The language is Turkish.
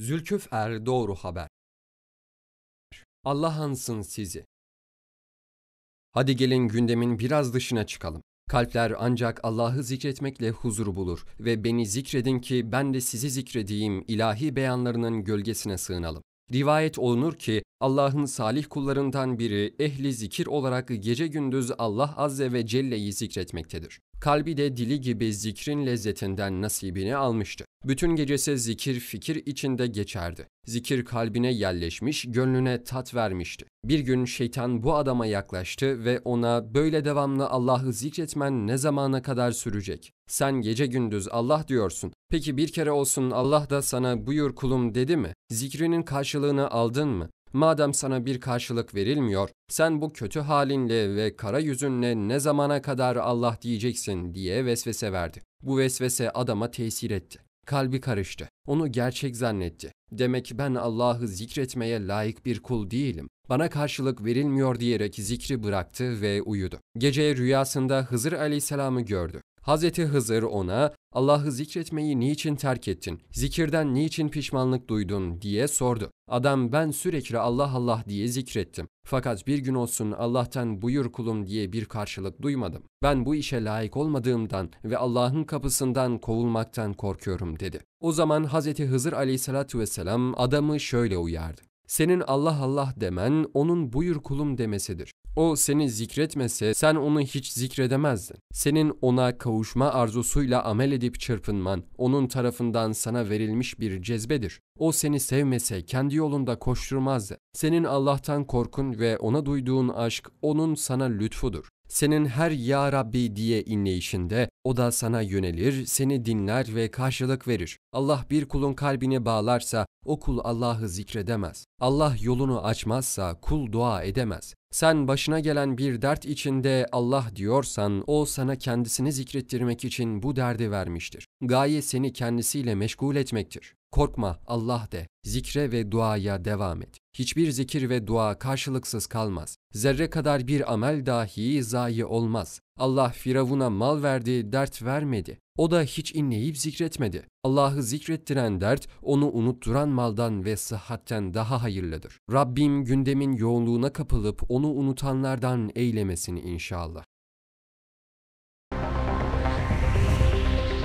Zülküf er doğru haber. Allah ansın sizi. Hadi gelin gündemin biraz dışına çıkalım. Kalpler ancak Allah'ı zikretmekle huzur bulur ve beni zikredin ki ben de sizi zikrediğim ilahi beyanlarının gölgesine sığınalım. Rivayet olunur ki Allah'ın salih kullarından biri ehli zikir olarak gece gündüz Allah Azze ve Celle'yi zikretmektedir. Kalbi de dili gibi zikrin lezzetinden nasibini almıştı. Bütün gecesi zikir fikir içinde geçerdi. Zikir kalbine yerleşmiş, gönlüne tat vermişti. Bir gün şeytan bu adama yaklaştı ve ona böyle devamlı Allah'ı zikretmen ne zamana kadar sürecek? Sen gece gündüz Allah diyorsun. Peki bir kere olsun Allah da sana buyur kulum dedi mi? Zikrinin karşılığını aldın mı? Madem sana bir karşılık verilmiyor, sen bu kötü halinle ve kara yüzünle ne zamana kadar Allah diyeceksin diye vesvese verdi. Bu vesvese adama tesir etti. Kalbi karıştı. Onu gerçek zannetti. Demek ben Allah'ı zikretmeye layık bir kul değilim. Bana karşılık verilmiyor diyerek zikri bıraktı ve uyudu. Geceye rüyasında Hızır aleyhisselamı gördü. Hazreti Hızır ona Allah'ı zikretmeyi niçin terk ettin, zikirden niçin pişmanlık duydun diye sordu. Adam ben sürekli Allah Allah diye zikrettim. Fakat bir gün olsun Allah'tan buyur kulum diye bir karşılık duymadım. Ben bu işe layık olmadığımdan ve Allah'ın kapısından kovulmaktan korkuyorum dedi. O zaman Hz. Hızır aleyhissalatü vesselam adamı şöyle uyardı. Senin Allah Allah demen onun buyur kulum demesidir. O seni zikretmese sen onu hiç zikredemezdin. Senin ona kavuşma arzusuyla amel edip çırpınman onun tarafından sana verilmiş bir cezbedir. O seni sevmese kendi yolunda koşturmazdı. Senin Allah'tan korkun ve ona duyduğun aşk onun sana lütfudur. Senin her Ya Rabbi diye inleyişinde o da sana yönelir, seni dinler ve karşılık verir. Allah bir kulun kalbini bağlarsa o kul Allah'ı zikredemez. Allah yolunu açmazsa kul dua edemez. Sen başına gelen bir dert içinde Allah diyorsan o sana kendisini zikrettirmek için bu derdi vermiştir. Gaye seni kendisiyle meşgul etmektir. Korkma Allah de, zikre ve duaya devam et. Hiçbir zikir ve dua karşılıksız kalmaz. Zerre kadar bir amel dahi zayi olmaz. Allah Firavun'a mal verdi, dert vermedi. O da hiç inleyip zikretmedi. Allah'ı zikrettiren dert, onu unutturan maldan ve sıhhatten daha hayırlıdır. Rabbim gündemin yoğunluğuna kapılıp onu unutanlardan eylemesini inşallah.